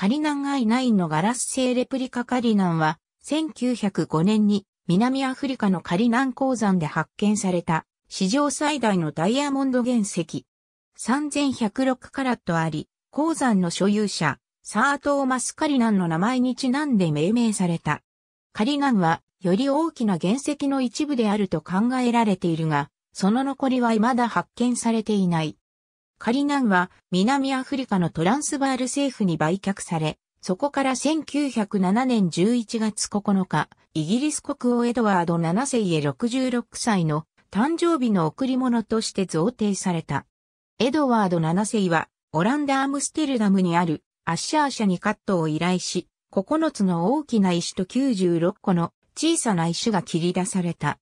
カリナン I9 のガラス製レプリカカリナンは、1905年に南アフリカのカリナン鉱山で発見された、史上最大のダイヤモンド原石。3106カラットあり、鉱山の所有者、サートーマスカリナンの名前にちなんで命名された。カリナンは、より大きな原石の一部であると考えられているが、その残りは未だ発見されていない。カリナンは南アフリカのトランスバール政府に売却され、そこから1907年11月9日、イギリス国王エドワード7世へ66歳の誕生日の贈り物として贈呈された。エドワード7世は、オランダ・アムステルダムにあるアッシャー社にカットを依頼し、9つの大きな石と96個の小さな石が切り出された。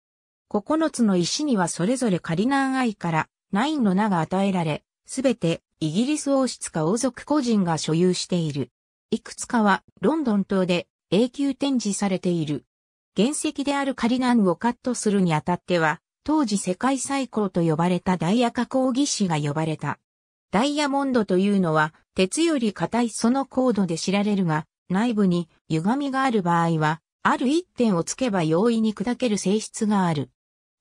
9つの石にはそれぞれカリナン愛からナインの名が与えられ、すべてイギリス王室か王族個人が所有している。いくつかはロンドン島で永久展示されている。原石であるカリナンをカットするにあたっては、当時世界最高と呼ばれたダイヤ加工技師が呼ばれた。ダイヤモンドというのは、鉄より硬いその高度で知られるが、内部に歪みがある場合は、ある一点をつけば容易に砕ける性質がある。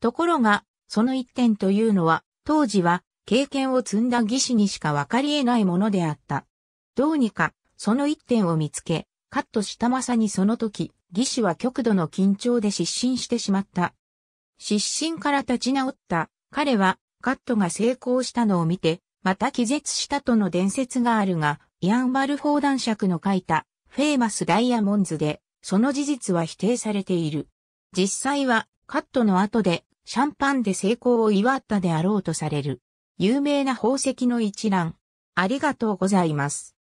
ところが、その一点というのは、当時は経験を積んだ技師にしか分かり得ないものであった。どうにか、その一点を見つけ、カットしたまさにその時、技師は極度の緊張で失神してしまった。失神から立ち直った彼はカットが成功したのを見て、また気絶したとの伝説があるが、イアン・バルフォー男爵の書いたフェイマス・ダイヤモンズで、その事実は否定されている。実際はカットの後でシャンパンで成功を祝ったであろうとされる。有名な宝石の一覧。ありがとうございます。